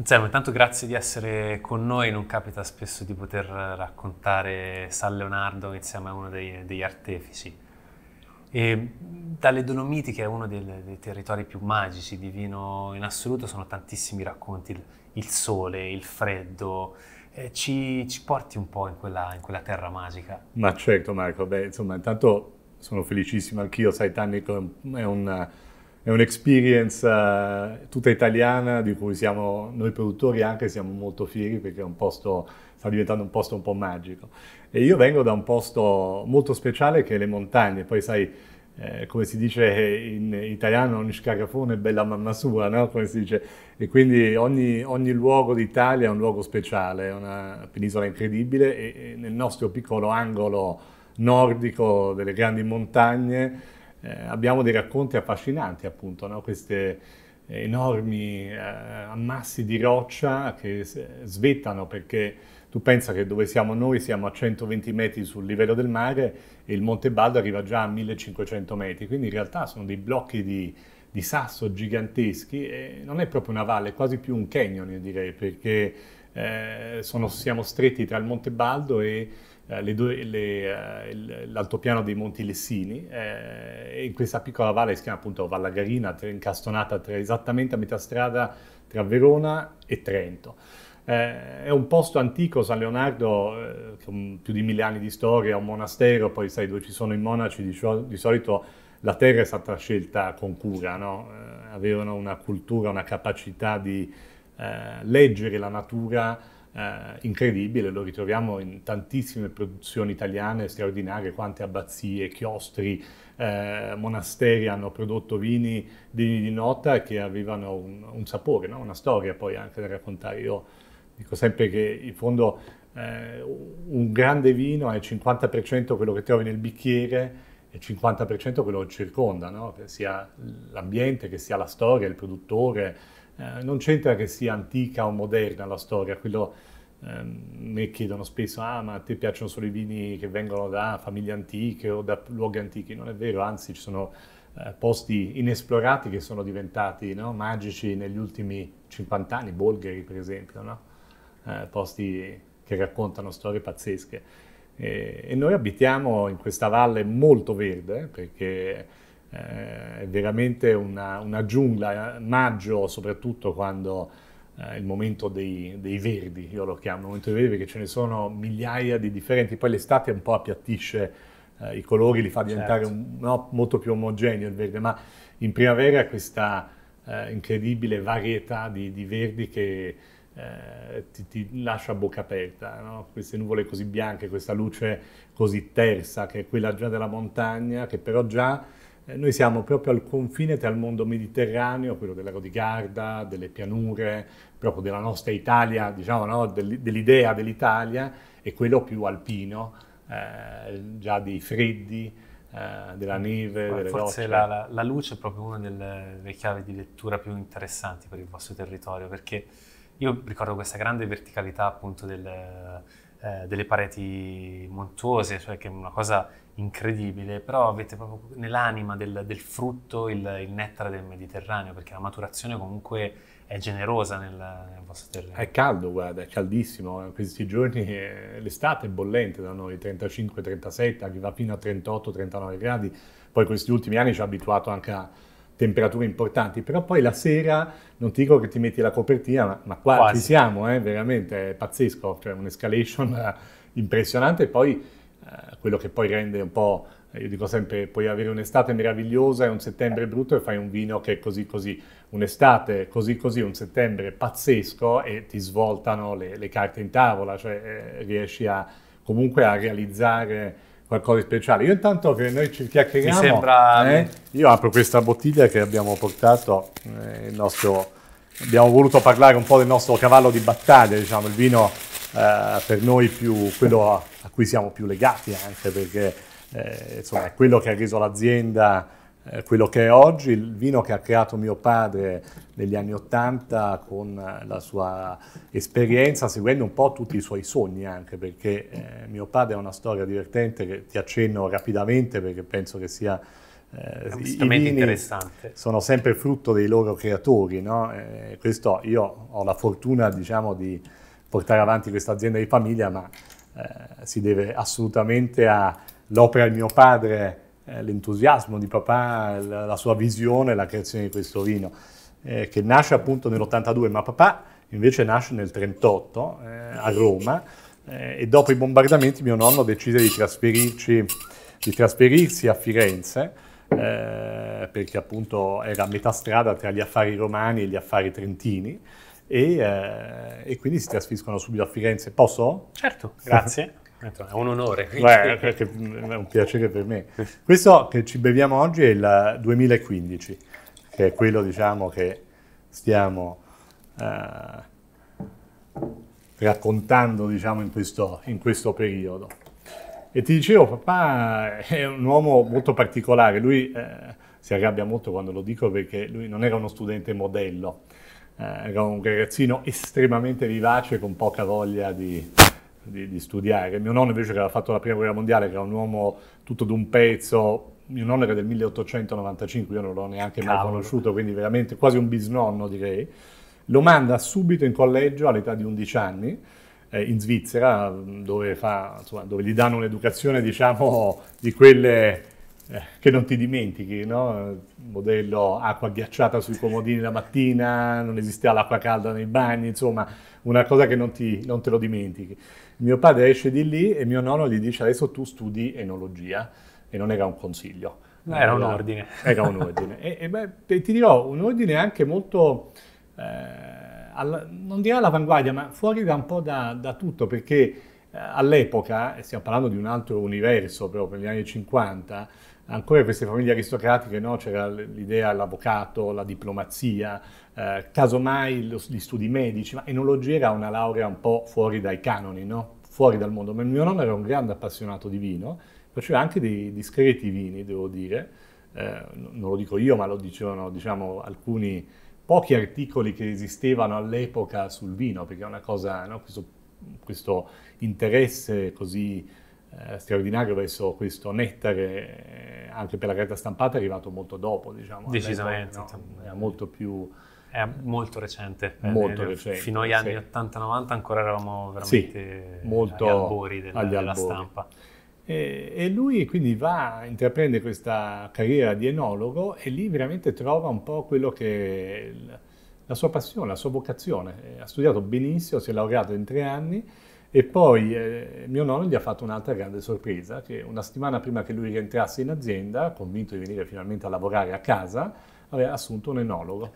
Anselmo, intanto grazie di essere con noi, non capita spesso di poter raccontare San Leonardo insieme a uno dei, degli artefici. E dalle Dolomiti, che è uno dei, dei, territori più magici di vino in assoluto, sono tantissimi racconti, il, il sole, il freddo, eh, ci, ci, porti un po' in quella, in quella, terra magica. Ma certo Marco, beh insomma intanto sono felicissimo anch'io, Saitanico è un... È un è un'experience tutta italiana di cui siamo, noi produttori anche siamo molto fieri perché posto, sta diventando un posto un po' magico. E io vengo da un posto molto speciale che è le montagne, poi sai, eh, come si dice in italiano, ogni scarafone è bella mamma sua, no? come si dice. E quindi ogni, ogni luogo d'Italia è un luogo speciale, è una penisola incredibile e, e nel nostro piccolo angolo nordico delle grandi montagne eh, abbiamo dei racconti affascinanti, appunto, no? queste enormi eh, ammassi di roccia che svettano perché tu pensa che dove siamo noi siamo a 120 metri sul livello del mare e il Monte Baldo arriva già a 1500 metri, quindi in realtà sono dei blocchi di, di sasso giganteschi e non è proprio una valle, è quasi più un canyon, io direi, perché eh, sono, siamo stretti tra il Monte Baldo e eh, due, le, eh, l'altopiano dei Monti Lessini. Eh, e in questa piccola valle si chiama appunto Vallagarina, incastonata tra, esattamente a metà strada tra Verona e Trento. Eh, è un posto antico, San Leonardo, eh, con più di mille anni di storia, un monastero, poi sai dove ci sono i monaci, di, di solito la terra è stata scelta con cura, no? eh, avevano una cultura, una capacità di eh, leggere la natura eh, incredibile, lo ritroviamo in tantissime produzioni italiane straordinarie, quante abbazie, chiostri, eh, monasteri hanno prodotto vini degni di nota che avevano un, un sapore, no? una storia poi anche da raccontare. Io dico sempre che in fondo eh, un grande vino è il 50% quello che trovi nel bicchiere e il 50% quello che circonda, no? che sia l'ambiente, che sia la storia, il produttore, eh, non c'entra che sia antica o moderna la storia, quello eh, mi chiedono spesso, ah ma a te piacciono solo i vini che vengono da famiglie antiche o da luoghi antichi, non è vero, anzi ci sono eh, posti inesplorati che sono diventati no, magici negli ultimi 50 anni, Bolgheri per esempio, no? Eh, posti che raccontano storie pazzesche. E, e noi abitiamo in questa valle molto verde perché eh, è veramente una, una, giungla, eh, maggio soprattutto quando eh, il momento dei, dei, verdi, io lo chiamo il momento dei verdi perché ce ne sono migliaia di differenti, poi l'estate un po' appiattisce eh, i colori, li fa diventare certo. un, no, molto più omogeneo il verde, ma in primavera questa eh, incredibile varietà di, di verdi che ti, ti, lascia a bocca aperta, no? queste nuvole così bianche, questa luce così tersa che è quella già della montagna, che però già eh, noi siamo proprio al confine tra il mondo mediterraneo, quello della Rodigarda, delle pianure, proprio della nostra Italia, diciamo, no? dell'idea dell'Italia, e quello più alpino, eh, già dei freddi, eh, della neve, Ma delle forse la, la, la, luce è proprio una delle, delle chiavi di lettura più interessanti per il vostro territorio, perché io ricordo questa grande verticalità appunto del, eh, delle pareti montuose, cioè che è una cosa incredibile, però avete proprio nell'anima del, del frutto il, il, nettare del Mediterraneo, perché la maturazione comunque è generosa nel, nel vostro terreno. È caldo, guarda, è caldissimo. Questi giorni è, eh, l'estate è bollente da noi, 35-37, arriva fino a 38-39 gradi. Poi questi ultimi anni ci ha abituato anche a temperature importanti, però poi la sera non ti dico che ti metti la copertina, ma, ma qua Quasi. ci siamo, eh, veramente è pazzesco, cioè un'escalation eh, impressionante. Poi eh, quello che poi rende un po', eh, io dico sempre, puoi avere un'estate meravigliosa e un settembre brutto e fai un vino che è così così, un'estate così così, un settembre pazzesco e ti svoltano le, le carte in tavola, cioè eh, riesci a, comunque a realizzare qualcosa di speciale. Io intanto che noi ci chiacchieriamo, sembra... eh, io apro questa bottiglia che abbiamo portato, eh, nostro, abbiamo voluto parlare un po' del nostro cavallo di battaglia, diciamo, il vino eh, per noi più quello a, a, cui siamo più legati anche perché eh, insomma, è quello che ha reso l'azienda eh, quello che è oggi, il vino che ha creato mio padre negli anni Ottanta con la sua esperienza, seguendo un po' tutti i suoi sogni anche, perché eh, mio padre ha una storia divertente che ti accenno rapidamente perché penso che sia... Eh, interessante. Sono sempre frutto dei loro creatori, no? Eh, questo io ho la fortuna, diciamo, di portare avanti questa azienda di famiglia, ma eh, si deve assolutamente all'opera di mio padre, eh, l'entusiasmo di papà, la, la, sua visione, la creazione di questo vino, eh, che nasce appunto nell'82, ma papà invece nasce nel 1938 eh, a Roma eh, e dopo i bombardamenti mio nonno decise di, di trasferirsi a Firenze eh, perché appunto era a metà strada tra gli affari romani e gli affari trentini e, eh, e quindi si trasferiscono subito a Firenze. Posso? Certo, grazie. È un onore. Beh, è un piacere per me. Questo che ci beviamo oggi è il 2015, che è quello diciamo, che stiamo eh, raccontando diciamo, in, questo, in, questo, periodo. E ti dicevo, papà è un uomo molto particolare, lui eh, si arrabbia molto quando lo dico perché lui non era uno studente modello, eh, era un ragazzino estremamente vivace con poca voglia di, di, di, studiare. Mio nonno invece che aveva fatto la prima guerra mondiale, che era un uomo tutto d'un pezzo, mio nonno era del 1895, io non l'ho neanche Cavolo. mai conosciuto, quindi veramente quasi un bisnonno direi, lo manda subito in collegio all'età di 11 anni, eh, in Svizzera, dove, fa, insomma, dove, gli danno un'educazione diciamo, di quelle che non ti dimentichi, no? modello acqua ghiacciata sui comodini la mattina, non esisteva l'acqua calda nei bagni, insomma una cosa che non, ti, non, te lo dimentichi. Mio padre esce di lì e mio nonno gli dice adesso tu studi enologia e non era un consiglio. No, era, un ordine. Era un ordine. e, e beh, ti dirò, un ordine anche molto, eh, alla, non direi all'avanguardia, ma fuori da un po' da, da tutto, perché eh, all'epoca, e stiamo parlando di un altro universo proprio negli anni 50, ancora queste famiglie aristocratiche, no? c'era l'idea l'avvocato, la diplomazia, eh, casomai lo, gli studi medici, ma enologia era una laurea un po' fuori dai canoni, no? fuori dal mondo. Ma mio nonno era un grande appassionato di vino, faceva anche dei discreti vini, devo dire, eh, non lo dico io, ma lo dicevano diciamo, alcuni pochi articoli che esistevano all'epoca sul vino, perché è una cosa, no? questo questo interesse così eh, straordinario verso questo nettare eh, anche per la carta stampata è arrivato molto dopo, diciamo. Decisamente. No, era molto più... È molto recente. Eh, molto eh, recente. Fino agli anni sì. 80-90 ancora eravamo veramente sì, molto agli albori della, agli della albori. stampa. E, e, lui quindi va, intraprende questa carriera di enologo e lì veramente trova un po' quello che... Il, la sua passione, la sua vocazione. Eh, ha studiato benissimo, si è laureato in tre anni e poi eh, mio nonno gli ha fatto un'altra grande sorpresa, che una settimana prima che lui rientrasse in azienda, convinto di venire finalmente a lavorare a casa, aveva assunto un enologo.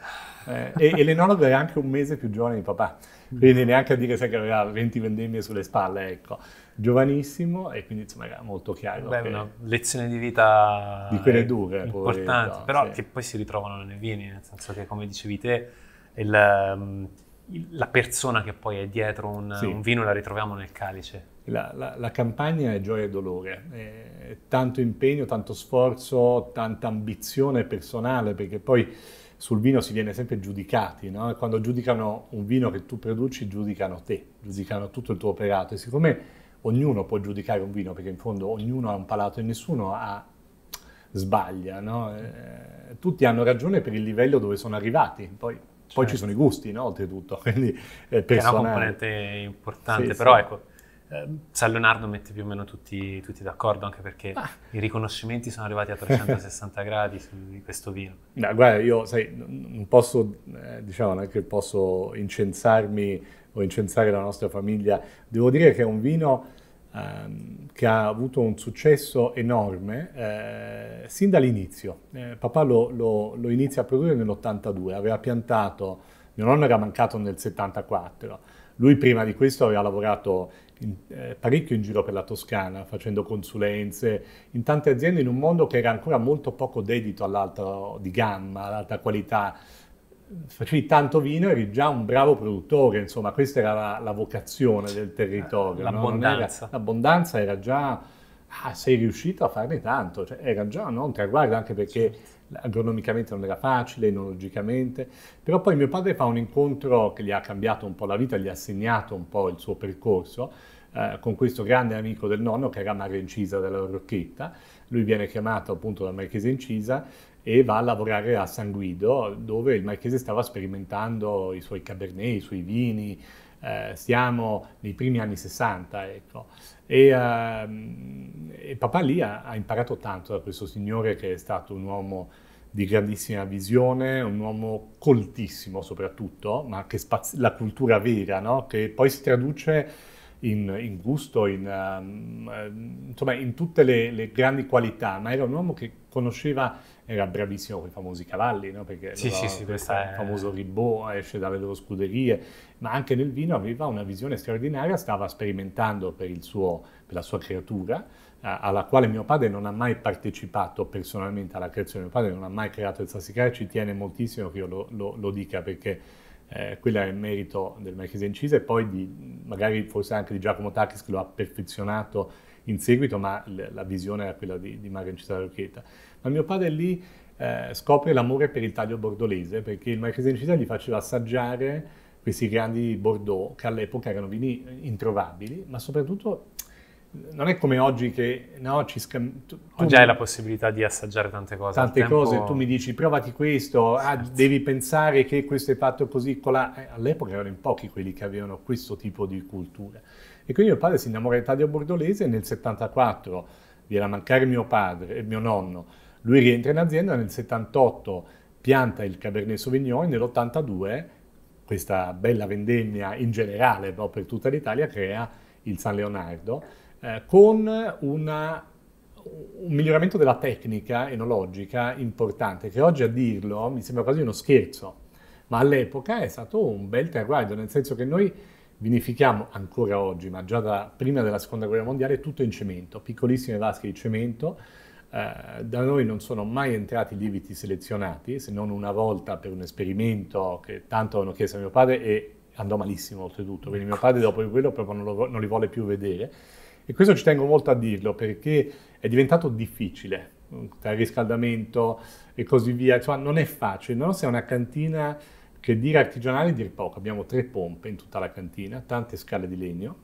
Eh, e, e, l'enologo era anche un mese più giovane di papà, quindi neanche a dire sai, che aveva 20 vendemmie sulle spalle, ecco. Giovanissimo e quindi insomma era molto chiaro. Beh, una lezione di vita di quelle eh, dure, importanti, poi, no, però sì. che poi si ritrovano nelle vini, nel senso che come dicevi te, Ehm, il, la persona che poi è dietro un, sì. un vino la ritroviamo nel calice. La, la, la, campagna è gioia e dolore, è tanto impegno, tanto sforzo, tanta ambizione personale, perché poi sul vino si viene sempre giudicati, no? quando giudicano un vino che tu produci giudicano te, giudicano tutto il tuo operato e siccome ognuno può giudicare un vino, perché in fondo ognuno ha un palato e nessuno ha sbaglia, no? eh, tutti hanno ragione per il livello dove sono arrivati, poi poi ci certo. sono i gusti, no? Oltretutto, quindi eh, personali. è una componente importante, sì, però sì. ecco, eh, San Leonardo mette più o meno tutti, tutti d'accordo, anche perché ah. i riconoscimenti sono arrivati a 360 gradi su questo vino. No, guarda, io sai, non posso, eh, diciamo, non è che posso incensarmi o incensare la nostra famiglia. Devo dire che è un vino ehm, che ha avuto un successo enorme eh, sin dall'inizio. Eh, papà lo, lo, lo, inizia a produrre nell'82, aveva piantato, mio nonno era mancato nel 74, lui prima di questo aveva lavorato in, eh, parecchio in giro per la Toscana, facendo consulenze in tante aziende in un mondo che era ancora molto poco dedito all'alto di gamma, all'alta qualità facevi tanto vino, eri già un bravo produttore, insomma questa era la, la vocazione del territorio. L'abbondanza. No? Era, l'abbondanza era già, ah, sei riuscito a farne tanto, cioè, era già no? un traguardo anche perché certo. agronomicamente non era facile, enologicamente, però poi mio padre fa un incontro che gli ha cambiato un po' la vita, gli ha segnato un po' il suo percorso, eh, con questo grande amico del nonno che era Mario Incisa della Rocchetta, lui viene chiamato appunto dal Marchese Incisa e va a lavorare a San Guido, dove il marchese stava sperimentando i suoi cabernet, i suoi vini, eh, siamo nei primi anni 60, ecco. E, eh, e papà lì ha, ha, imparato tanto da questo signore che è stato un uomo di grandissima visione, un uomo coltissimo soprattutto, ma che spazia la cultura vera, no? che poi si traduce in, in gusto, in, um, insomma in tutte le, le grandi qualità, ma era un uomo che conosceva era bravissimo con i famosi cavalli, no? perché sì, sì, sì, questa il famoso Ribot esce dalle loro scuderie, ma anche nel vino aveva una visione straordinaria, stava sperimentando per, suo, per la sua creatura, eh, alla quale mio padre non ha mai partecipato personalmente alla creazione, mio padre non ha mai creato il sassicaio, ci tiene moltissimo che io lo, lo, lo dica perché eh, quello è il merito del Marchese Incisa e poi di, magari forse anche di Giacomo Tacchis che lo ha perfezionato in seguito, ma la visione era quella di, di Mario Incisa Rocchetta. Ma mio padre lì eh, scopre l'amore per il taglio bordolese, perché il marchese di gli faceva assaggiare questi grandi Bordeaux, che all'epoca erano vini introvabili, ma soprattutto non è come oggi che no, ci scambiamo. Oggi hai la possibilità di assaggiare tante cose. Tante tempo... cose, tu mi dici provati questo, ah, devi pensare che questo è fatto così. Colà. Eh, all'epoca erano in pochi quelli che avevano questo tipo di cultura. E quindi mio padre si innamora di Taglio Bordolese nel 74 viene a mancare mio padre e mio nonno lui rientra in azienda nel 78, pianta il Cabernet Sauvignon e nell'82 questa bella vendemmia in generale no, per tutta l'Italia crea il San Leonardo eh, con una, un miglioramento della tecnica enologica importante che oggi a dirlo mi sembra quasi uno scherzo ma all'epoca è stato un bel traguardo nel senso che noi vinifichiamo ancora oggi ma già da prima della seconda guerra mondiale tutto in cemento piccolissime vasche di cemento eh, da noi non sono mai entrati lieviti selezionati, se non una volta per un esperimento che tanto hanno chiesto a mio padre e andò malissimo oltretutto, quindi mio padre dopo quello proprio non, lo, non li vuole più vedere. E questo ci tengo molto a dirlo perché è diventato difficile mm, tra il riscaldamento e così via, insomma cioè, non è facile, non se è una cantina che dire artigianale dir poco, abbiamo tre pompe in tutta la cantina, tante scale di legno,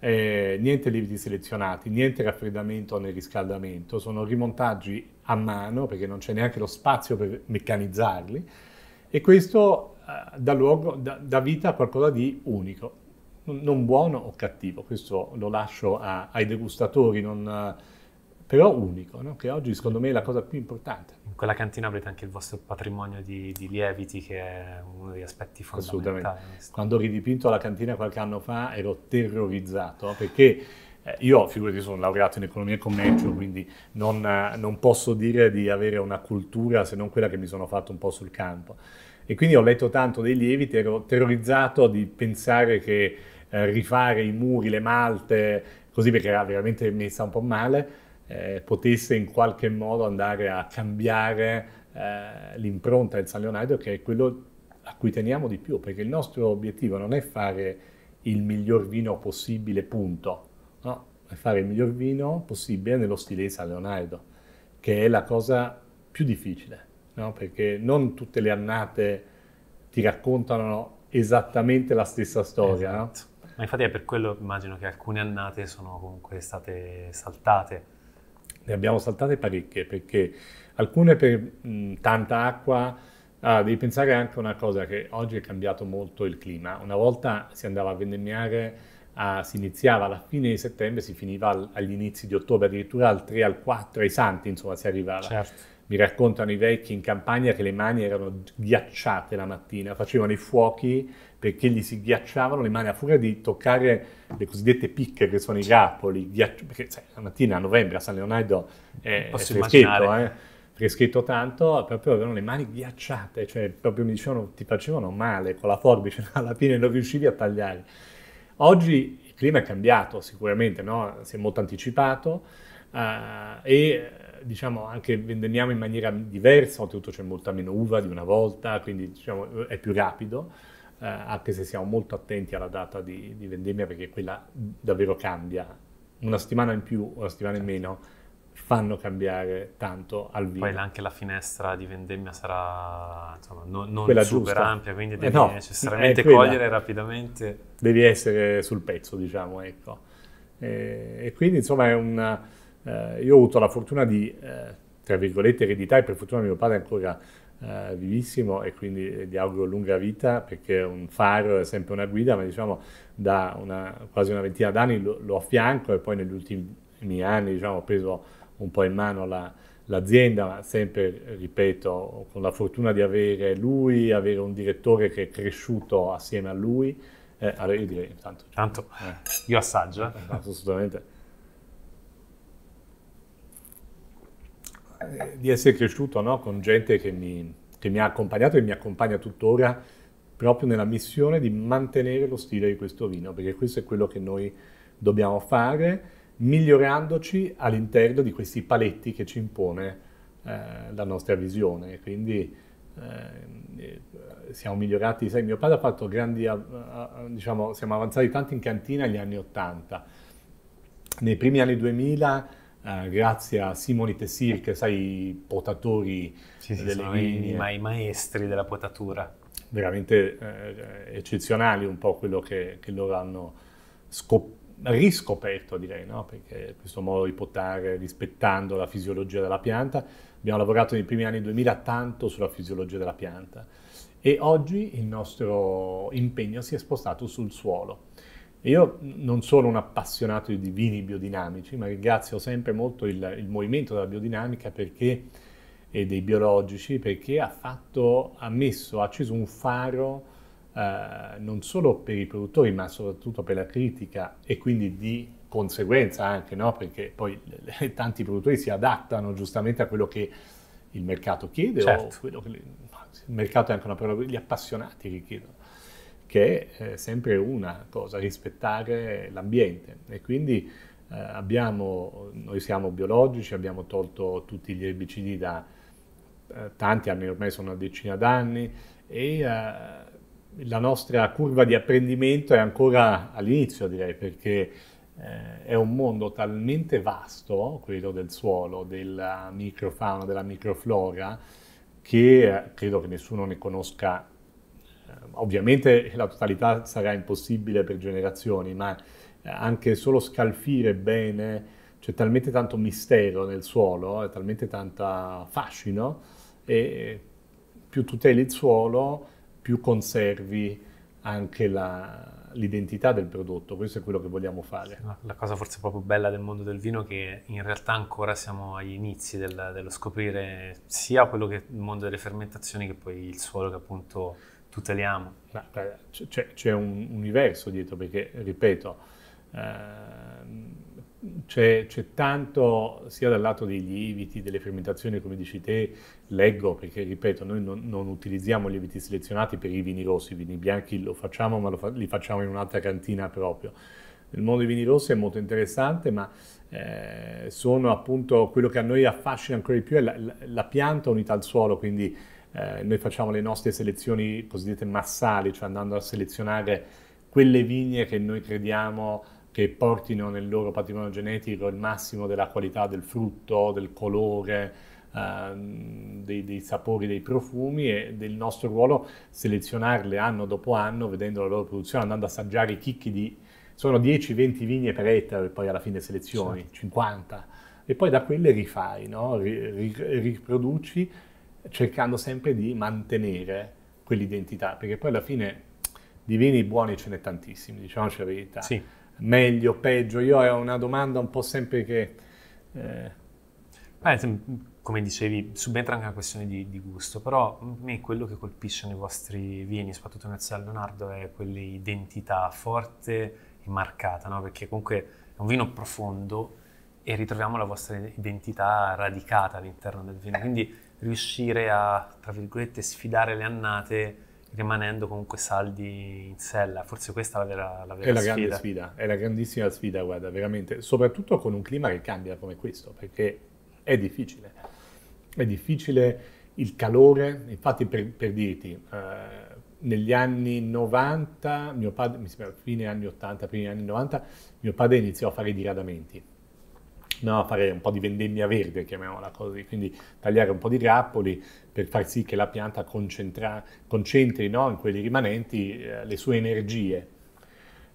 eh, niente lieviti selezionati, niente raffreddamento né riscaldamento, sono rimontaggi a mano perché non c'è neanche lo spazio per meccanizzarli e questo eh, dà, luogo, dà, dà, vita a qualcosa di unico, non buono o cattivo, questo lo lascio a, ai degustatori, non, però unico, no? che oggi secondo me è la cosa più importante. In quella cantina avrete anche il vostro patrimonio di, di lieviti, che è uno degli aspetti fondamentali. Assolutamente. Quando ho ridipinto la cantina qualche anno fa ero terrorizzato perché eh, io, figurati, sono laureato in economia e commercio, quindi non, eh, non, posso dire di avere una cultura se non quella che mi sono fatto un po' sul campo. E quindi ho letto tanto dei lieviti, ero terrorizzato di pensare che eh, rifare i muri, le malte, così perché era veramente messa un po' male, eh, potesse in qualche modo andare a cambiare eh, l'impronta del San Leonardo, che è quello a cui teniamo di più, perché il nostro obiettivo non è fare il miglior vino possibile, punto, no, è fare il miglior vino possibile nello stile di San Leonardo, che è la cosa più difficile, no? perché non tutte le annate ti raccontano esattamente la stessa storia. Esatto. No? Ma infatti è per quello immagino che alcune annate sono comunque state saltate ne abbiamo saltate parecchie perché alcune per mh, tanta acqua, ah, devi pensare anche a una cosa che oggi è cambiato molto il clima, una volta si andava a vendemmiare, a, ah, si iniziava alla fine di settembre, si finiva al, agli inizi di ottobre, addirittura al 3, al 4, ai santi insomma si arrivava. Certo. Mi raccontano i vecchi in campagna che le mani erano ghiacciate la mattina, facevano i fuochi perché gli si ghiacciavano le mani a furia di toccare le cosiddette picche che sono i grappoli. Ghiacci- perché sai, la mattina a novembre a San Leonardo è, Posso è freschetto, eh, freschetto tanto, proprio avevano le mani ghiacciate, cioè proprio mi dicevano ti facevano male con la forbice, cioè, alla fine non riuscivi a tagliare. Oggi il clima è cambiato sicuramente, no? si è molto anticipato uh, e diciamo anche vendiamo in maniera diversa, oltretutto c'è molta meno uva di una volta, quindi diciamo, è più rapido eh, anche se siamo molto attenti alla data di, di, vendemmia perché quella davvero cambia. Una settimana in più, una settimana in certo. meno fanno cambiare tanto al vino. Poi anche la finestra di vendemmia sarà insomma, no, non super giusta. ampia, quindi eh, devi eh no, necessariamente cogliere rapidamente. Devi essere sul pezzo, diciamo, ecco. E, e quindi insomma è un... Eh, io ho avuto la fortuna di, eh, tra virgolette, ereditare, per fortuna mio padre ancora eh, vivissimo e quindi gli eh, auguro lunga vita perché un faro è sempre una guida, ma diciamo da una, quasi una ventina d'anni lo, lo, affianco e poi negli ultimi anni diciamo, ho preso un po' in mano la, l'azienda, ma sempre, ripeto, con la fortuna di avere lui, avere un direttore che è cresciuto assieme a lui. Eh, allora io direi intanto. Tanto, eh. io assaggio. Assolutamente. Eh, di essere cresciuto no? con gente che mi, che mi, ha accompagnato e mi accompagna tuttora proprio nella missione di mantenere lo stile di questo vino, perché questo è quello che noi dobbiamo fare, migliorandoci all'interno di questi paletti che ci impone eh, la nostra visione. Quindi eh, eh siamo migliorati, sai, mio padre ha fatto grandi, diciamo, siamo avanzati tanto in cantina negli anni 80. Nei primi anni 2000 eh, grazie a Simoni Tessil, che sai, i potatori sì, sì, delle vigne. I, ma i maestri della potatura. Veramente eh, eccezionali un po' quello che, che loro hanno scop- riscoperto, direi, no? perché questo modo di potare rispettando la fisiologia della pianta. Abbiamo lavorato nei primi anni 2000 tanto sulla fisiologia della pianta e oggi il nostro impegno si è spostato sul suolo io non sono un appassionato di vini biodinamici, ma ringrazio sempre molto il, il movimento della biodinamica perché, e dei biologici perché ha, fatto, ha messo, ha acceso un faro eh, non solo per i produttori ma soprattutto per la critica e quindi di conseguenza anche, no? perché poi le, tanti produttori si adattano giustamente a quello che il mercato chiede certo. o quello che le, il mercato è anche una parola, gli appassionati che chiedono che è sempre una cosa, rispettare l'ambiente. E quindi eh, abbiamo, noi siamo biologici, abbiamo tolto tutti gli erbicidi da eh, tanti anni, ormai sono una decina d'anni, e eh, la nostra curva di apprendimento è ancora all'inizio, direi, perché eh, è un mondo talmente vasto, quello del suolo, della microfauna, della microflora, che eh, credo che nessuno ne conosca ovviamente la totalità sarà impossibile per generazioni, ma eh, anche solo scalfire bene, c'è talmente tanto mistero nel suolo, è eh, talmente tanto fascino, e più tuteli il suolo, più conservi anche la, l'identità del prodotto, questo è quello che vogliamo fare. La, la, cosa forse proprio bella del mondo del vino è che in realtà ancora siamo agli inizi del, dello scoprire sia quello che il mondo delle fermentazioni che poi il suolo che appunto tuteliamo. No, eh, c'è, c'è, un universo dietro perché, ripeto, ehm, c'è, c'è, tanto sia dal lato dei lieviti, delle fermentazioni, come dici te, leggo, perché ripeto, noi non, non utilizziamo lieviti selezionati per i vini rossi, i vini bianchi lo facciamo, ma lo fa, li facciamo in un'altra cantina proprio. Il mondo dei vini rossi è molto interessante, ma eh, sono appunto quello che a noi affascina ancora di più è la, la, la pianta unita al suolo, quindi eh, noi facciamo le nostre selezioni cosiddette massali, cioè andando a selezionare quelle vigne che noi crediamo che portino nel loro patrimonio genetico il massimo della qualità del frutto, del colore, Uh, dei, dei, sapori, dei profumi e del nostro ruolo selezionarle anno dopo anno, vedendo la loro produzione, andando a assaggiare i chicchi di... sono 10-20 vigne per ettaro e poi alla fine selezioni, certo. 50. E poi da quelle rifai, no? riproduci cercando sempre di mantenere quell'identità, perché poi alla fine di vini buoni ce n'è tantissimi, diciamoci la verità. Sì. Meglio, peggio, io ho una domanda un po' sempre che... Eh... Beh, come dicevi, subentra anche una questione di, di gusto, però mm, a me quello che colpisce nei vostri vini, soprattutto nel Sia Leonardo, è quell'identità forte e marcata, no? perché comunque è un vino profondo e ritroviamo la vostra identità radicata all'interno del vino, quindi riuscire a, tra virgolette, sfidare le annate rimanendo comunque saldi in sella. Forse questa è la vera, la vera è la sfida. Grande sfida. È la grandissima sfida, guarda, veramente. Soprattutto con un clima che cambia come questo, perché è difficile. È difficile il calore, infatti per, per dirti, eh, negli anni 90, mio padre, mi sembra fine anni 80, primi anni 90, mio padre iniziò a fare i diradamenti no, fare un po' di vendemmia verde, chiamiamola così, quindi tagliare un po' di grappoli per far sì che la pianta concentri no, in quelli rimanenti eh, le sue energie.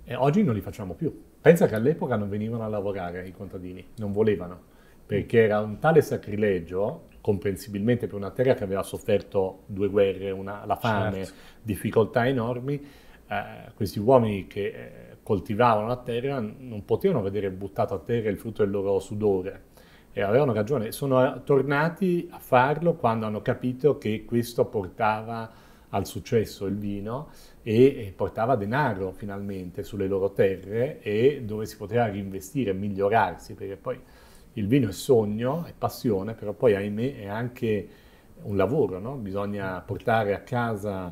E oggi non li facciamo più. Pensa che all'epoca non venivano a lavorare i contadini, non volevano, perché era un tale sacrilegio, comprensibilmente per una terra che aveva sofferto due guerre, una, la fame, certo. difficoltà enormi, eh, questi uomini che... Eh, coltivavano la terra non potevano vedere buttato a terra il frutto del loro sudore e avevano ragione, sono tornati a farlo quando hanno capito che questo portava al successo il vino e portava denaro finalmente sulle loro terre e dove si poteva reinvestire, migliorarsi, perché poi il vino è sogno, è passione, però poi ahimè è anche un lavoro, no? bisogna portare a casa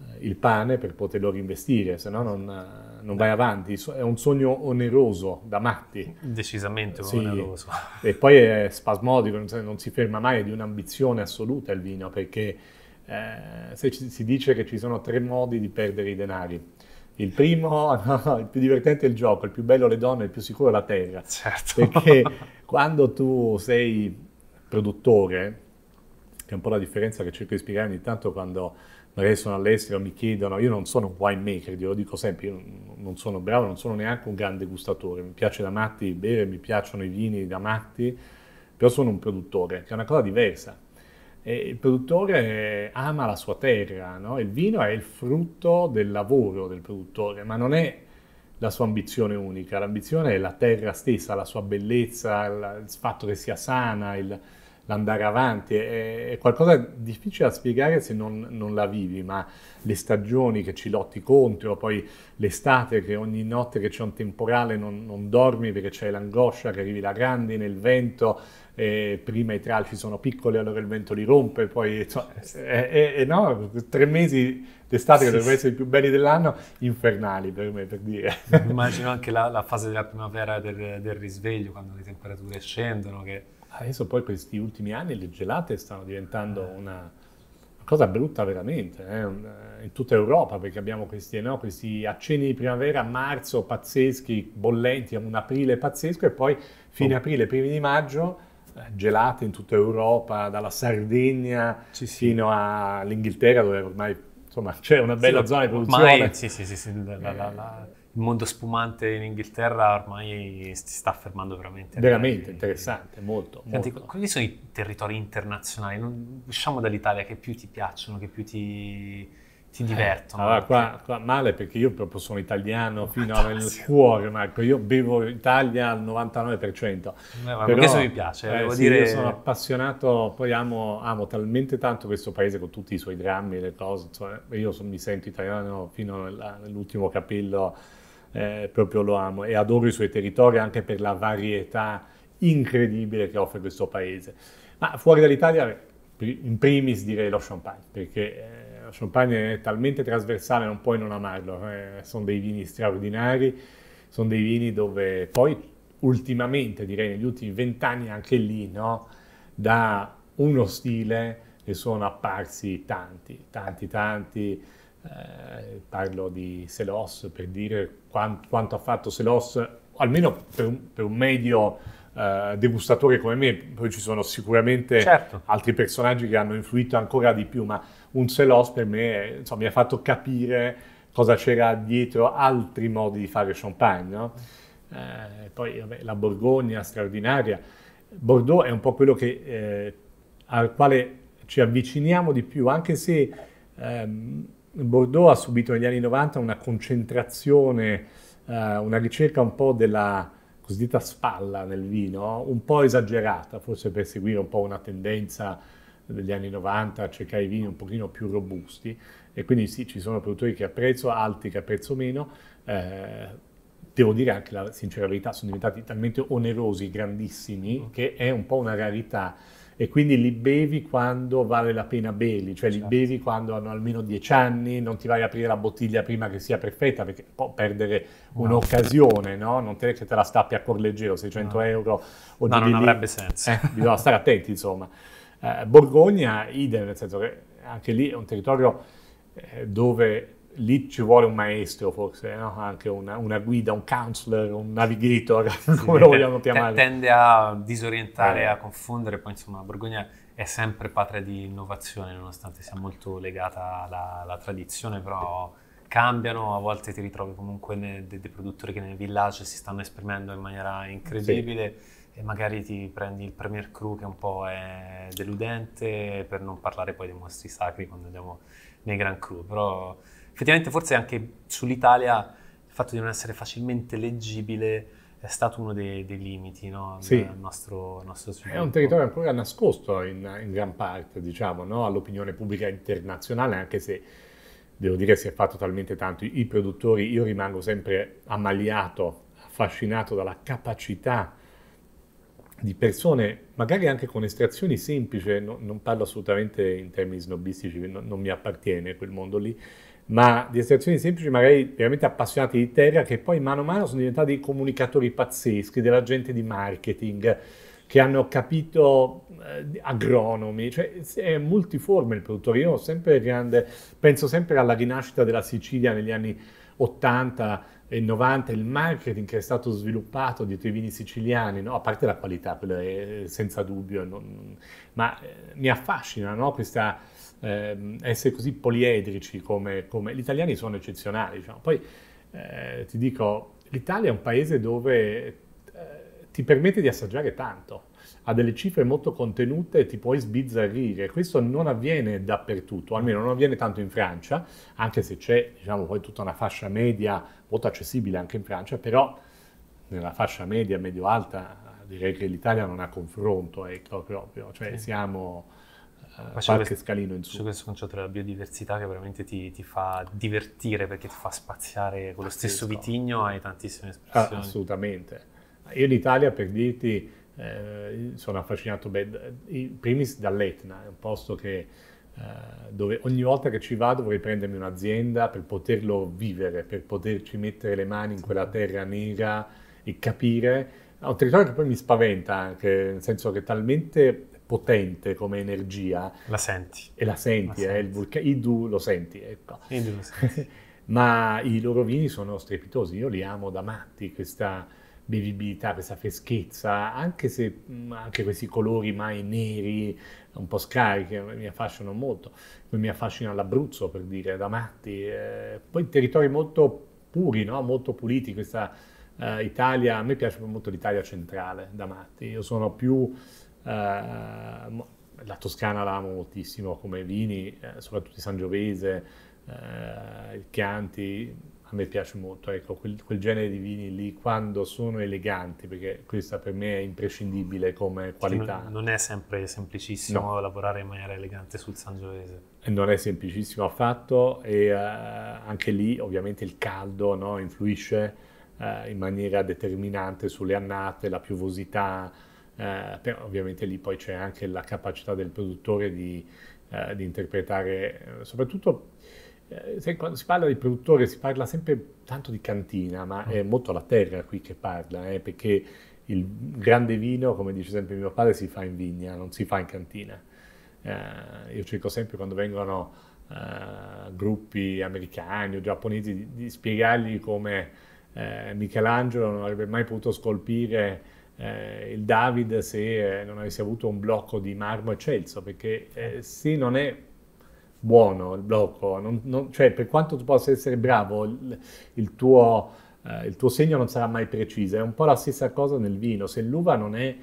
eh, il pane per poterlo reinvestire, se no non, eh, non, vai avanti. È un sogno oneroso da matti. Decisamente sì. oneroso. E poi è spasmodico, non si ferma mai, è di un'ambizione assoluta il vino, perché eh, se ci, si dice che ci sono tre modi di perdere i denari. Il primo, no, il più divertente è il gioco, il più bello le donne, il più sicuro la terra. Certo. Perché quando tu sei produttore, che è un po' la differenza che cerco di spiegare ogni tanto quando magari sono all'estero, mi chiedono, io non sono un winemaker, glielo dico sempre, io non sono bravo, non sono neanche un grande gustatore, mi piace da matti bere, mi piacciono i vini da matti, però sono un produttore, che è una cosa diversa. E il produttore ama la sua terra, no? il vino è il frutto del lavoro del produttore, ma non è la sua ambizione unica, l'ambizione è la terra stessa, la sua bellezza, il fatto che sia sana, il l'andare avanti. È, è, qualcosa difficile da spiegare se non, non, la vivi, ma le stagioni che ci lotti contro, poi l'estate che ogni notte che c'è un temporale non, non dormi perché c'è l'angoscia che arrivi la grande nel vento, eh, prima i tralci sono piccoli, allora il vento li rompe, poi cioè, eh, eh, no, tre mesi d'estate sì, che dovrebbero sì. essere i più belli dell'anno, infernali per me, per dire. Immagino anche la, la fase della primavera del, del risveglio, quando le temperature scendono, che adesso poi questi ultimi anni le gelate stanno diventando eh. una, cosa brutta veramente eh, eh? in tutta Europa perché abbiamo questi, no, questi accenni di primavera a marzo pazzeschi, bollenti, un aprile pazzesco e poi fine oh. aprile, primi di maggio eh, gelate in tutta Europa, dalla Sardegna sì, sì. fino all'Inghilterra dove ormai insomma, c'è una bella sì, zona di produzione. Ormai, sì, sì, sì, la, la, la il mondo spumante in Inghilterra ormai si sta affermando veramente. Veramente interessante, molto. Senti, molto. quali sono i territori internazionali? Non, usciamo dall'Italia che più ti piacciono, che più ti, ti eh, divertono. Eh, allora, qua, qua, male perché io proprio sono italiano fino al cuore, Marco. Io bevo Italia al 99%. No, eh, Però, questo mi piace. Eh, sì, dire... Io sono appassionato, poi amo, amo, talmente tanto questo paese con tutti i suoi drammi e le cose. Insomma, io son, mi sento italiano fino all'ultimo capello eh, proprio lo amo e adoro i suoi territori anche per la varietà incredibile che offre questo paese. Ma fuori dall'Italia, in primis direi lo champagne, perché eh, lo champagne è talmente trasversale, non puoi non amarlo, eh, sono dei vini straordinari, sono dei vini dove poi ultimamente, direi negli ultimi vent'anni anche lì, no, da uno stile ne sono apparsi tanti, tanti, tanti, eh, parlo di Selos per dire quanto ha fatto Selos, almeno per un, per un medio eh, degustatore come me, poi ci sono sicuramente certo. altri personaggi che hanno influito ancora di più, ma un Selos per me insomma, mi ha fatto capire cosa c'era dietro altri modi di fare champagne. No? Eh, poi vabbè, la Borgogna straordinaria. Bordeaux è un po' quello che, eh, al quale ci avviciniamo di più, anche se ehm, Bordeaux ha subito negli anni 90 una concentrazione, eh, una ricerca un po' della cosiddetta spalla nel vino, un po' esagerata, forse per seguire un po' una tendenza degli anni 90 a cercare i vini un pochino più robusti e quindi sì, ci sono produttori che apprezzo, altri che apprezzo meno. Eh, devo dire anche la sincera verità, sono diventati talmente onerosi, grandissimi, mm. che è un po' una rarità e quindi li bevi quando vale la pena bevi, cioè certo. li bevi quando hanno almeno 10 anni, non ti vai a aprire la bottiglia prima che sia perfetta perché può perdere no. un'occasione, no? non te, che te la stappi a cor leggero, 600 no. euro o no, di non lì. avrebbe senso. Eh, bisogna stare attenti insomma. Eh, Borgogna idem, nel senso che anche lì è un territorio eh, dove lì ci vuole un maestro forse, no? anche una, una, guida, un counselor, un navigator, sì, come lo vogliamo chiamare. Tende a disorientare, eh. a confondere, poi insomma Borgogna è sempre patria di innovazione, nonostante sia molto legata alla, alla tradizione, però cambiano, a volte ti ritrovi comunque dei, dei, produttori che nel villaggio si stanno esprimendo in maniera incredibile. Sì e magari ti prendi il Premier Crew che un po' è deludente, per non parlare poi dei mostri sacri quando andiamo nei Grand Crew, però effettivamente forse anche sull'Italia il fatto di non essere facilmente leggibile è stato uno dei, dei limiti no? sì. del nostro, nostro sviluppo. È un territorio ancora nascosto in, in gran parte, diciamo, no? all'opinione pubblica internazionale, anche se devo dire si è fatto talmente tanto. I, produttori, io rimango sempre ammaliato, affascinato dalla capacità di persone, magari anche con estrazioni semplici, no, non parlo assolutamente in termini snobistici, non, non mi appartiene quel mondo lì, ma di estrazioni semplici, magari veramente appassionati di terra, che poi mano a mano sono diventati dei comunicatori pazzeschi, della gente di marketing, che hanno capito eh, agronomi, cioè è multiforme il produttore. Io ho sempre grande, penso sempre alla rinascita della Sicilia negli anni 80 e 90, il marketing che è stato sviluppato dietro i vini siciliani, no? a parte la qualità, senza dubbio, non, ma eh, mi affascina no? questa ehm, essere così poliedrici come, come, gli italiani sono eccezionali. Diciamo. Poi eh, ti dico, l'Italia è un paese dove eh, ti permette di assaggiare tanto, ha delle cifre molto contenute e ti puoi sbizzarrire. Questo non avviene dappertutto, almeno non avviene tanto in Francia, anche se c'è diciamo, poi tutta una fascia media molto accessibile anche in Francia, però nella fascia media, medio-alta, direi che l'Italia non ha confronto, ecco, proprio, cioè sì. siamo eh, Ma c'è qualche scalino in su. C'è questo concetto della biodiversità che veramente ti, ti fa divertire perché ti fa spaziare con lo stesso vitigno hai tantissime ah, espressioni. Ah, assolutamente. Io in Italia, per dirti, eh, sono affascinato beh, in primis dall'Etna, è un posto che, eh, dove ogni volta che ci vado vorrei prendermi un'azienda per poterlo vivere, per poterci mettere le mani in quella terra nera e capire. È un territorio che poi mi spaventa anche, nel senso che è talmente potente come energia. La senti. E la senti, la eh, senti. il vulcano, Idu lo senti, ecco. Idu lo senti. Ma i loro vini sono strepitosi, io li amo da matti, questa bevibilità, questa freschezza, anche se mm, anche questi colori mai neri, un po' scarichi, eh, mi affascinano molto. Mi affascina l'Abruzzo, per dire, da matti. Eh, poi territori molto puri, no? molto puliti, questa eh, Italia, a me piace molto l'Italia centrale, da matti. Io sono più Ehm, la Toscana l'amo moltissimo come vini, eh, soprattutto il Sangiovese, eh, il Chianti, a me piace molto, ecco, quel, quel, genere di vini lì quando sono eleganti, perché questa per me è imprescindibile come qualità. Non, non è sempre semplicissimo no. lavorare in maniera elegante sul Sangiovese. Non è semplicissimo affatto e uh, anche lì ovviamente il caldo no, influisce uh, in maniera determinante sulle annate, la piovosità, eh, però ovviamente lì poi c'è anche la capacità del produttore di, eh, di interpretare, eh, soprattutto eh, se, quando si parla di produttore si parla sempre tanto di cantina, ma è mm. molto la terra qui che parla, perché il grande vino, come dice sempre mio padre, si fa in vigna, non si fa in cantina. Eh, io cerco sempre quando vengono eh, gruppi americani o giapponesi di, di spiegargli come eh, Michelangelo non avrebbe mai potuto scolpire eh, il David se eh, non avessi avuto un blocco di Marmo eccelso, perché eh, sì, non è buono il blocco, non, non, cioè per quanto tu possa essere bravo, il, il, tuo, eh, il, tuo, segno non sarà mai preciso, è un po' la stessa cosa nel vino, se l'uva non è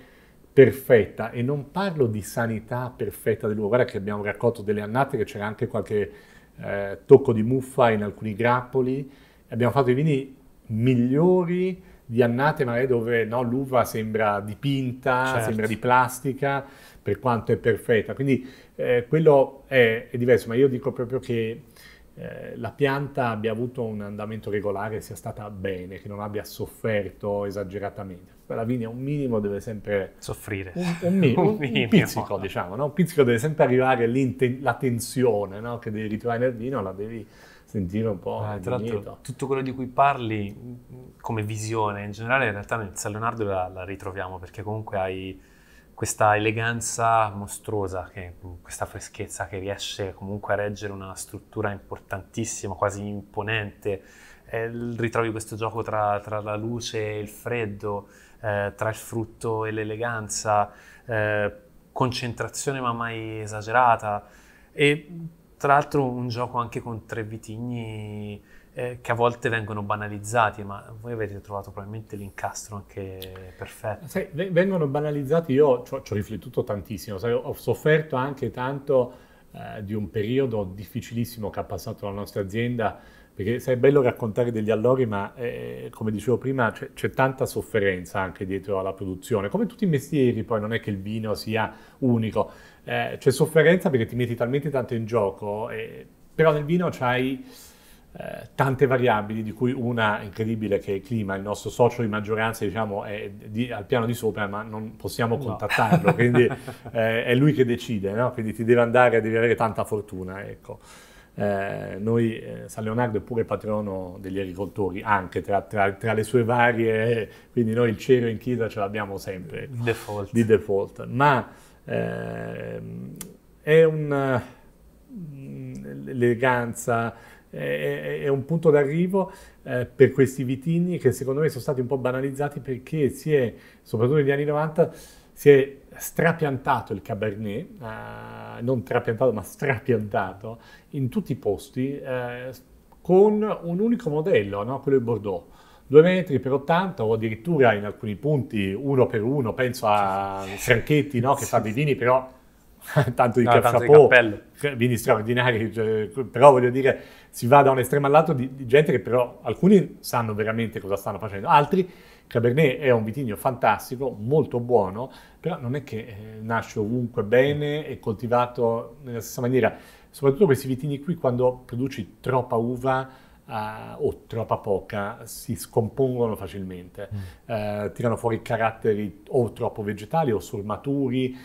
perfetta, e non parlo di sanità perfetta dell'uva, guarda che abbiamo raccolto delle annate che c'era anche qualche eh, tocco di muffa in alcuni grappoli, abbiamo fatto i vini migliori, di annate magari dove no, l'uva sembra dipinta, certo. sembra di plastica, per quanto è perfetta. Quindi eh, quello è, è, diverso, ma io dico proprio che eh, la pianta abbia avuto un andamento regolare, sia stata bene, che non abbia sofferto esageratamente. La vigna un minimo deve sempre... Soffrire. Un, un, mi- un, un pizzico, diciamo, no? Un pizzico deve sempre arrivare la tensione no? che devi ritrovare nel vino, la devi sentire un po'. Ah, tra l'altro, tutto quello di cui parli come visione in generale, in realtà nel San Leonardo la, la ritroviamo perché comunque hai questa eleganza mostruosa, che, questa freschezza che riesce comunque a reggere una struttura importantissima, quasi imponente. Eh, ritrovi questo gioco tra, tra, la luce e il freddo, eh, tra il frutto e l'eleganza, eh, concentrazione ma mai esagerata. E tra l'altro un gioco anche con tre vitigni eh, che a volte vengono banalizzati, ma voi avete trovato probabilmente l'incastro anche perfetto. Sai, vengono banalizzati, io ci ho, riflettuto tantissimo, sai, ho sofferto anche tanto eh, di un periodo difficilissimo che ha passato la nostra azienda, perché sai, è bello raccontare degli allori, ma eh, come dicevo prima c'è, c'è, tanta sofferenza anche dietro alla produzione, come tutti i mestieri, poi non è che il vino sia unico eh, c'è sofferenza perché ti metti talmente tanto in gioco, e, eh, però nel vino c'hai eh, tante variabili, di cui una incredibile che è il clima, il nostro socio di maggioranza diciamo è di, al piano di sopra, ma non possiamo contattarlo, no. quindi eh, è lui che decide, no? quindi ti deve andare, devi avere tanta fortuna. Ecco. Eh, noi, eh, San Leonardo è pure patrono degli agricoltori, anche tra, tra, tra, le sue varie, eh, quindi noi il cero in chiesa ce l'abbiamo sempre ecco. default. di default. Ma eh, è un mm, l'eleganza è, è, un punto d'arrivo eh, per questi vitigni che secondo me sono stati un po' banalizzati perché si è, soprattutto negli anni 90, si è strapiantato il Cabernet, eh, non trapiantato ma strapiantato, in tutti i posti eh, con un unico modello, no? quello di Bordeaux. 2 metri per 80 o addirittura in alcuni punti uno per uno, penso a Franchetti no? che fa dei vini però tanto di no, Caffrapò, cioè, vini straordinari, cioè, però voglio dire si va da un estremo all'altro di, di, gente che però alcuni sanno veramente cosa stanno facendo, altri Cabernet è un vitigno fantastico, molto buono, però non è che eh, nasce ovunque bene, è coltivato nella stessa maniera, soprattutto questi vitigni qui quando produci troppa uva uh, o troppa poca si scompongono facilmente, mm. uh, tirano fuori caratteri o troppo vegetali o surmaturi,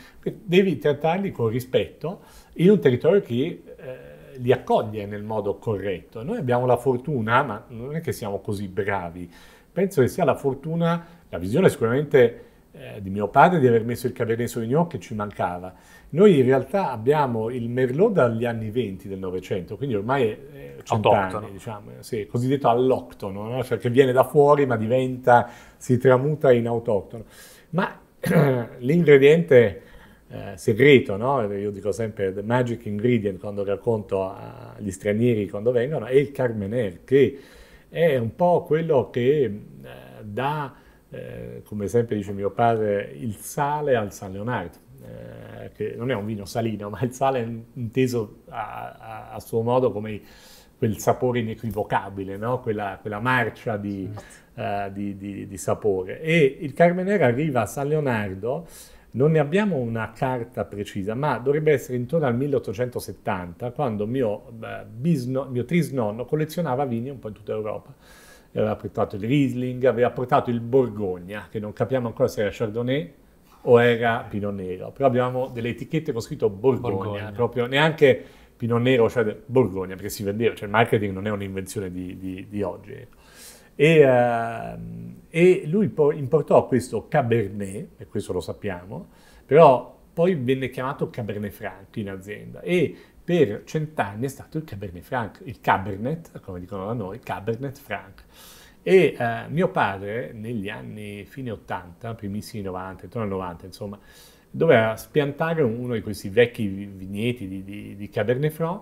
devi trattarli con rispetto in un territorio che uh, li accoglie nel modo corretto. Noi abbiamo la fortuna, ma non è che siamo così bravi, penso che sia la fortuna, la visione sicuramente eh, di mio padre di aver messo il Cabernet Sauvignon che ci mancava. Noi in realtà abbiamo il Merlot dagli anni 20 del Novecento, quindi ormai è, 100 anni, diciamo, sì, cosiddetto all'octono, no? cioè che viene da fuori ma diventa, si tramuta in autoctono. Ma l'ingrediente eh, segreto, no? io dico sempre the magic ingredient quando racconto agli stranieri quando vengono, è il Carmener, che è un po' quello che eh, dà eh, come sempre dice mio padre, il sale al San Leonardo, eh, che non è un vino salino, ma il sale è inteso a, a, a suo modo come quel sapore inequivocabile, no? quella, quella, marcia di, uh, di, di, di, sapore. E il Carmenere arriva a San Leonardo, non ne abbiamo una carta precisa, ma dovrebbe essere intorno al 1870, quando mio, uh, bisno, mio trisnonno collezionava vini un po' in tutta Europa aveva portato il Riesling, aveva portato il Borgogna, che non capiamo ancora se era Chardonnay o era Pinot Nero, però abbiamo delle etichette con scritto Borgogna, Borgogna. proprio neanche Pinot Nero, cioè Borgogna, perché si vendeva, cioè il marketing non è un'invenzione di, di, di oggi. E, uh, e lui importò questo Cabernet, e questo lo sappiamo, però poi venne chiamato Cabernet Franc in azienda e per cent'anni è stato il Cabernet Franc, il Cabernet, come dicono da noi, Cabernet Franc. E eh, mio padre, negli anni fine 80, primissimi 90, intorno al 90, insomma, doveva spiantare uno di questi vecchi vigneti di, di, di Cabernet Franc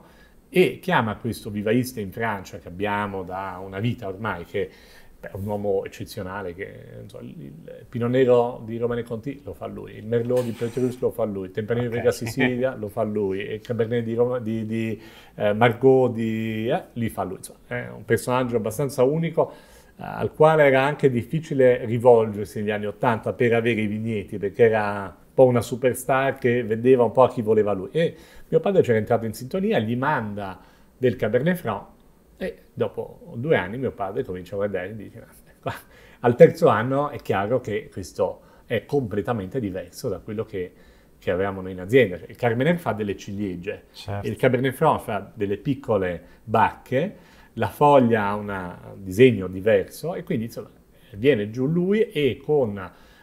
e chiama questo vivaista in Francia che abbiamo da una vita ormai, che è un uomo eccezionale che so, il Pino Nero di Romane Conti lo fa lui, il Merlot di Petrus lo fa lui, il Tempranillo okay. di Vega Sicilia lo fa lui, il Cabernet di, Roma, di, di eh, Margot di, eh, li fa lui. Insomma, è un personaggio abbastanza unico eh, al quale era anche difficile rivolgersi negli anni Ottanta per avere i vigneti perché era un po' una superstar che vedeva un po' a chi voleva lui. E mio padre c'era entrato in sintonia, gli manda del Cabernet Franc e dopo due anni mio padre comincia a guardare e dice, ma al terzo anno è chiaro che questo è completamente diverso da quello che, che avevamo noi in azienda. Cioè, il Carmener fa delle ciliegie, certo. il Cabernet Franc fa delle piccole bacche, la foglia ha una, un disegno diverso e quindi insomma viene giù lui e con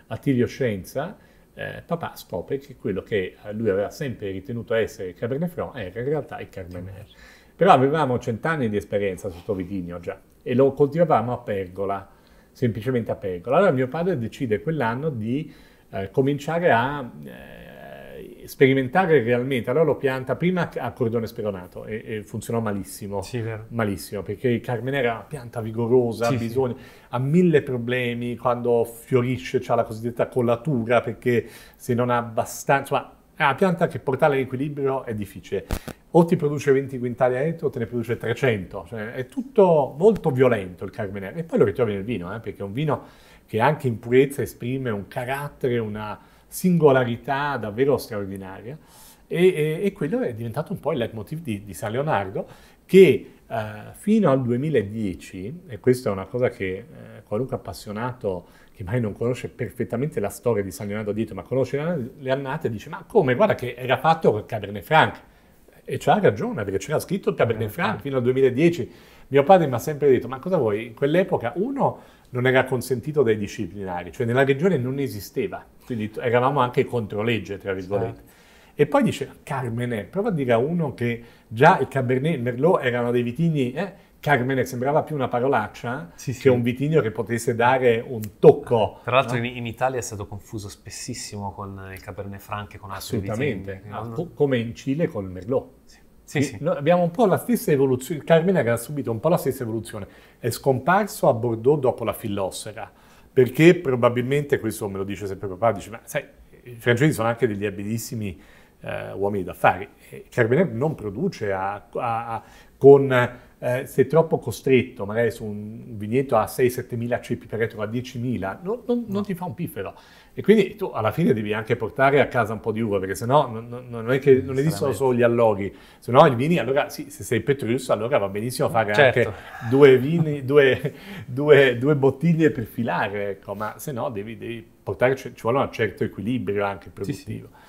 Attilio Scienza eh, papà scopre che quello che lui aveva sempre ritenuto essere il Cabernet Franc era in realtà il Carmener. Però avevamo cent'anni di esperienza sotto vitigno già e lo coltivavamo a pergola, semplicemente a pergola. Allora mio padre decide quell'anno di eh, cominciare a eh, sperimentare realmente. Allora lo pianta prima a cordone speronato e, e funzionò malissimo. Sì, malissimo, perché il carmenere era una pianta vigorosa, sì, bisogna, sì. ha mille problemi quando fiorisce, ha la cosiddetta collatura, perché se non ha abbastanza... Insomma, è una pianta che portare all'equilibrio è difficile o ti produce 20 quintali a etto o te ne produce 300, cioè, è tutto molto violento il Carmenere. E poi lo ritrovi nel vino, eh, perché è un vino che anche in purezza esprime un carattere, una singolarità davvero straordinaria. E, e, e quello è diventato un po' il leitmotiv di, di San Leonardo, che eh, fino al 2010, e questa è una cosa che eh, qualunque appassionato che mai non conosce perfettamente la storia di San Leonardo dietro, ma conosce le annate, dice ma come, guarda che era fatto con Cabernet Franc, e c'ha ragione, perché c'era scritto il Cabernet Franc fino al 2010. Mio padre mi ha sempre detto, ma cosa vuoi? In quell'epoca, uno, non era consentito dai disciplinari, cioè nella regione non esisteva, quindi eravamo anche contro legge, tra certo. virgolette. Sì. E poi dice, Carmene, prova a dire a uno che già il Cabernet e il Merlot erano dei vitigni... Eh, Carmine sembrava più una parolaccia sì, sì. che un vitigno che potesse dare un tocco. Tra l'altro no? in, in, Italia è stato confuso spessissimo con il Cabernet Franc e con altri Assolutamente, vitigni, ah, come in Cile con il Merlot. Sì. Sì, sì. Abbiamo un po' la stessa evoluzione, Carmine ha subito un po' la stessa evoluzione, è scomparso a Bordeaux dopo la fillossera, perché probabilmente, questo me lo dice sempre papà, dice, ma sai, i francesi sono anche degli abilissimi eh, uomini d'affari, Carmine non produce a, a, a, con eh, sei troppo costretto, magari su un vigneto a 6-7 mila ceppi per ettaro, a 10 mila, non, non, non, ti fa un piffero. E quindi tu alla fine devi anche portare a casa un po' di uva, perché sennò non, non è che non esistono solo gli alloghi, se no i vini, allora sì, se sei Petrus allora va benissimo fare certo. anche due, vini, due, due, due, bottiglie per filare, ecco, ma se no devi, devi portare, ci vuole un certo equilibrio anche produttivo. Sì, sì.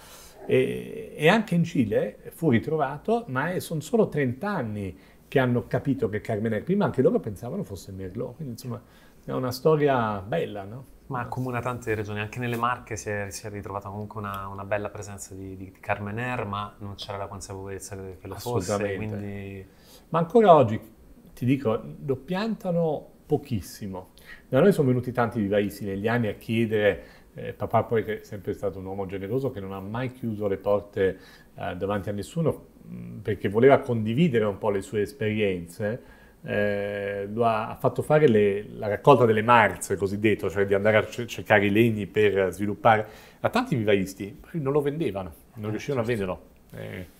E, e, anche in Cile fu ritrovato, ma sono solo 30 anni che hanno capito che Carmen è prima, anche loro pensavano fosse Merlot. Quindi insomma è una storia bella, no? Ma accomuna tante regioni, anche nelle Marche si è, si è ritrovata comunque una, una, bella presenza di, di Carmener, ma non c'era la consapevolezza che lo fosse. Quindi... Ma ancora oggi, ti dico, lo piantano pochissimo. Da noi sono venuti tanti vivaisi negli anni a chiedere, eh, papà poi che è sempre stato un uomo generoso che non ha mai chiuso le porte eh, davanti a nessuno, perché voleva condividere un po' le sue esperienze, eh, lo ha, ha, fatto fare le, la raccolta delle marze, cosiddetto, cioè di andare a cercare i legni per sviluppare. A tanti vivaisti non lo vendevano, non eh, riuscivano certo. a venderlo. Eh.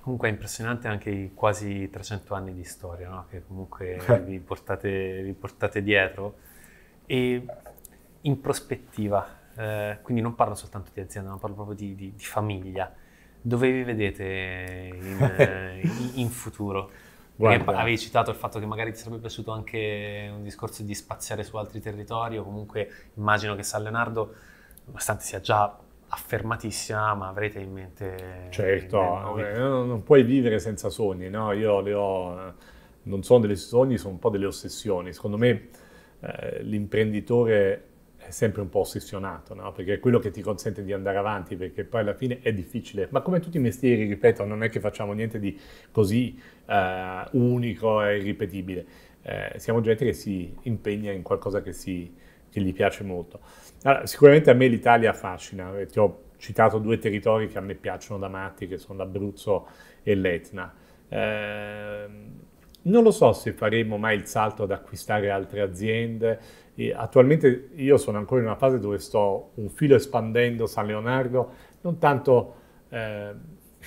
Comunque è impressionante anche i quasi 300 anni di storia no? che comunque vi, portate, vi, portate, dietro e in prospettiva, eh, quindi non parlo soltanto di azienda, ma parlo proprio di, di, di famiglia dove vi vedete in, in futuro? avevi citato il fatto che magari ti sarebbe piaciuto anche un discorso di spaziare su altri territori o comunque immagino che San Leonardo, nonostante sia già affermatissima, ma avrete in mente... Certo, in eh, mente eh, non puoi vivere senza sogni, no? Io le ho, non sono dei sogni, sono un po' delle ossessioni. Secondo me eh, l'imprenditore sempre un po' ossessionato, no? perché è quello che ti consente di andare avanti, perché poi alla fine è difficile, ma come tutti i mestieri, ripeto, non è che facciamo niente di così uh, unico e irripetibile, uh, siamo gente che si impegna in qualcosa che, si, che gli piace molto. Allora, sicuramente a me l'Italia affascina, eh, ti ho citato due territori che a me piacciono da matti, che sono l'Abruzzo e l'Etna. Uh, non lo so se faremo mai il salto ad acquistare altre aziende, e attualmente io sono ancora in una fase dove sto un filo espandendo San Leonardo, non tanto eh,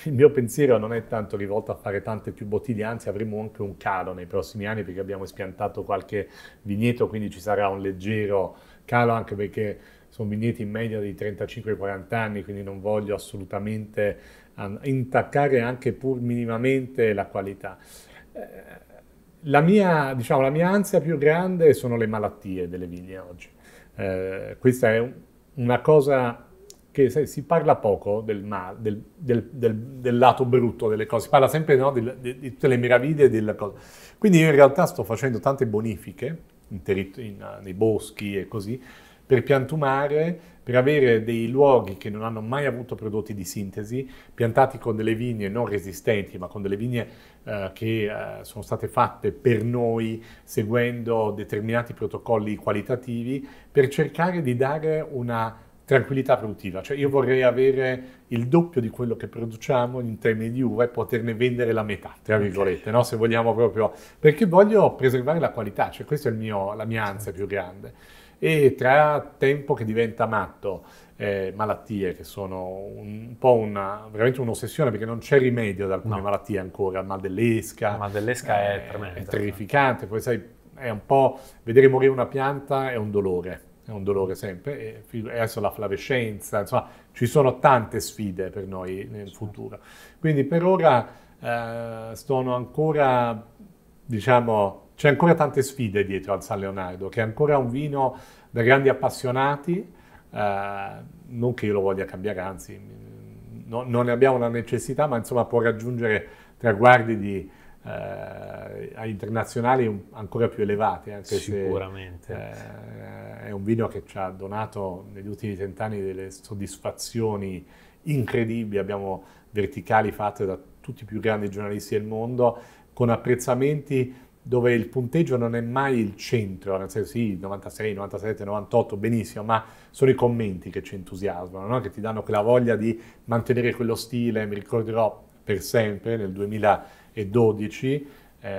il mio pensiero non è tanto rivolto a fare tante più bottiglie, anzi avremo anche un calo nei prossimi anni perché abbiamo spiantato qualche vigneto, quindi ci sarà un leggero calo anche perché sono vigneti in media di 35-40 anni, quindi non voglio assolutamente intaccare anche pur minimamente la qualità. Eh, la mia, diciamo, la mia, ansia più grande sono le malattie delle vigne oggi. Eh, questa è una cosa che sai, si parla poco del, mal, del, del, del, lato brutto delle cose, si parla sempre no, di, di, tutte le meraviglie della cosa. Quindi io in realtà sto facendo tante bonifiche in, in, nei boschi e così, per piantumare, per avere dei luoghi che non hanno mai avuto prodotti di sintesi, piantati con delle vigne non resistenti, ma con delle vigne eh, che eh, sono state fatte per noi, seguendo determinati protocolli qualitativi, per cercare di dare una tranquillità produttiva, cioè io vorrei avere il doppio di quello che produciamo in termini di uva e poterne vendere la metà, tra virgolette, no? se vogliamo proprio, perché voglio preservare la qualità, cioè questa è mio, la mia ansia più grande e tra tempo che diventa matto, eh, malattie che sono un po' una, veramente un'ossessione perché non c'è rimedio ad alcune no. malattie ancora, mal dell'esca. Mal dell'esca eh, è tremendo. È terrificante, poi sai, è un po' vedere morire una pianta è un dolore è un dolore sempre, e adesso la flavescenza, insomma ci sono tante sfide per noi nel futuro. Quindi per ora eh, sono ancora, diciamo, c'è ancora tante sfide dietro al San Leonardo, che è ancora un vino da grandi appassionati, eh, non che io lo voglia cambiare, anzi no, non ne abbiamo la necessità, ma insomma può raggiungere traguardi di, eh, internazionali ancora più elevati, anche Sicuramente. se eh, è un vino che ci ha donato negli ultimi trent'anni delle soddisfazioni incredibili, abbiamo verticali fatte da tutti i più grandi giornalisti del mondo, con apprezzamenti dove il punteggio non è mai il centro, nel senso sì, 96, 97, 98, benissimo, ma sono i commenti che ci entusiasmano, no? che ti danno quella voglia di mantenere quello stile, mi ricorderò per sempre nel 2012 eh,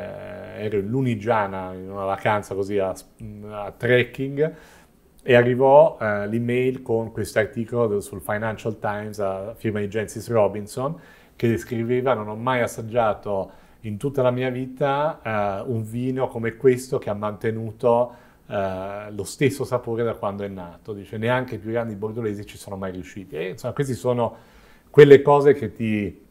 ero in Lunigiana in una vacanza così a, a trekking e arrivò eh, l'email con questo articolo sul Financial Times a firma di Jensis Robinson che scriveva non ho mai assaggiato in tutta la mia vita eh, un vino come questo che ha mantenuto eh, lo stesso sapore da quando è nato. Dice, neanche i più grandi bordolesi ci sono mai riusciti. E, insomma, queste sono quelle cose che ti,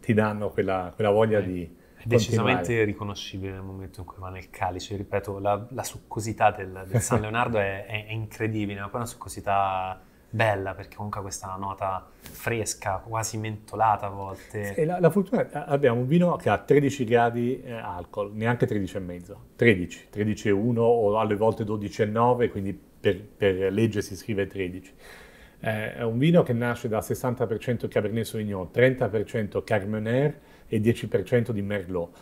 ti danno quella, quella voglia eh, di... È decisamente continuare. riconoscibile nel momento in cui va nel calice, ripeto, la, la succosità del, del San Leonardo è, è, è incredibile, ma poi una succosità bella perché comunque questa è una nota fresca, quasi mentolata a volte. Sì, la, la fortuna è che abbiamo un vino che ha 13 gradi eh, alcol, neanche 13,5, 13, 13,1 o alle volte 12,9, quindi per, per, legge si scrive 13. Eh, è un vino che nasce da 60% Cabernet Sauvignon, 30% Carmenère e 10% di Merlot.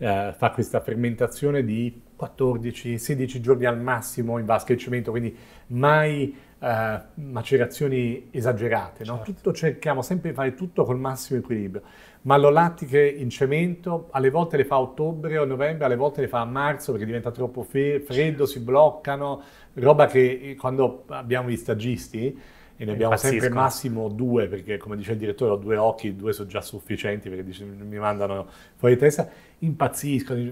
Eh, fa questa fermentazione di 14-16 giorni al massimo in vasca e cemento, quindi mai eh, macerazioni esagerate, certo. no? tutto, cerchiamo sempre di fare tutto col massimo equilibrio. Malolatiche in cemento, alle volte le fa a ottobre o novembre, alle volte le fa a marzo perché diventa troppo freddo, certo. si bloccano, roba che eh, quando abbiamo gli stagisti e ne eh, abbiamo Pazzesco. sempre massimo due, perché come dice il direttore ho due occhi, due sono già sufficienti perché dice, mi mandano fuori di testa, impazziscono,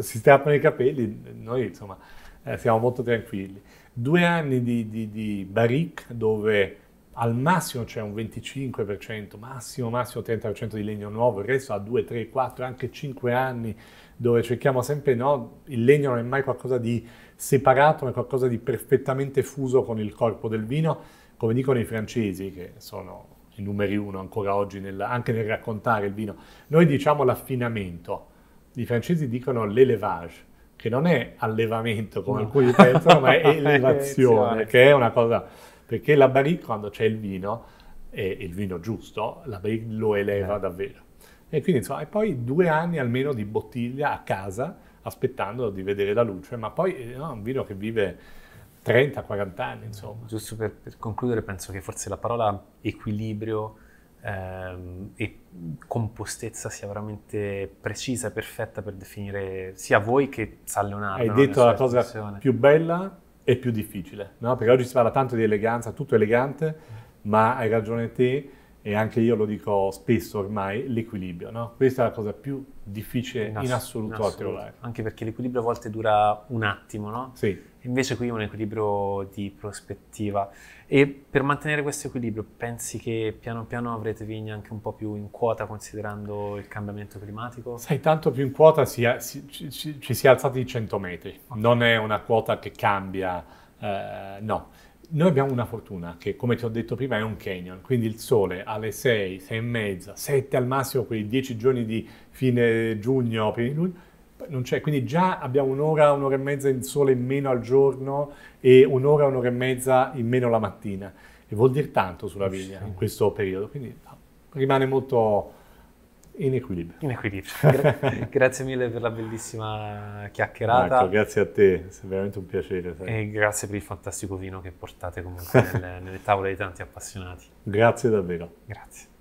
si strappano i capelli, noi insomma eh, siamo molto tranquilli. Due anni di, di, di Barrique dove al massimo c'è un 25%, massimo, massimo 30% di legno nuovo, il resto ha 2, 3, 4, anche 5 anni dove cerchiamo sempre, no, il legno non è mai qualcosa di separato, ma è qualcosa di perfettamente fuso con il corpo del vino, come dicono i francesi che sono i numeri uno ancora oggi nel, anche nel raccontare il vino. Noi diciamo l'affinamento, i francesi dicono l'élevage, che non è allevamento come no. alcuni pensano, ma è elevazione, che è una cosa... Perché la barrique, quando c'è il vino, e il vino giusto, la barrique lo eleva eh. davvero. E quindi insomma, e poi due anni almeno di bottiglia a casa, aspettando di vedere la luce, ma poi eh, no, un vino che vive 30-40 anni, insomma. Giusto per, per concludere, penso che forse la parola equilibrio Ehm, e compostezza sia veramente precisa e perfetta per definire sia voi che San Leonardo. Hai detto la cosa più bella e più difficile, no? perché oggi si parla tanto di eleganza, tutto elegante, ma hai ragione te e anche io lo dico spesso ormai, l'equilibrio. No? Questa è la cosa più difficile in, ass- in assoluto, in assoluto. Anche perché l'equilibrio a volte dura un attimo, no? Sì Invece qui un equilibrio di prospettiva. E per mantenere questo equilibrio, pensi che piano piano avrete vigna anche un po' più in quota considerando il cambiamento climatico? Sai, tanto più in quota si, si, ci, ci, si è alzati di 100 metri. Non è una quota che cambia, eh, no. Noi abbiamo una fortuna che, come ti ho detto prima, è un canyon, quindi il sole alle 6, 6 e mezza, 7 al massimo, quei 10 giorni di fine giugno, primi luglio, non c'è, quindi già abbiamo un'ora, un'ora e mezza di sole in meno al giorno e un'ora, un'ora e mezza in meno la mattina. E vuol dire tanto sulla vigna in questo periodo, quindi rimane molto in equilibrio. In equilibrio. Gra- grazie mille per la bellissima chiacchierata. Marco, grazie a te, è veramente un piacere. Sai. E grazie per il fantastico vino che portate comunque nelle, nelle tavole di tanti appassionati. Grazie davvero. Grazie.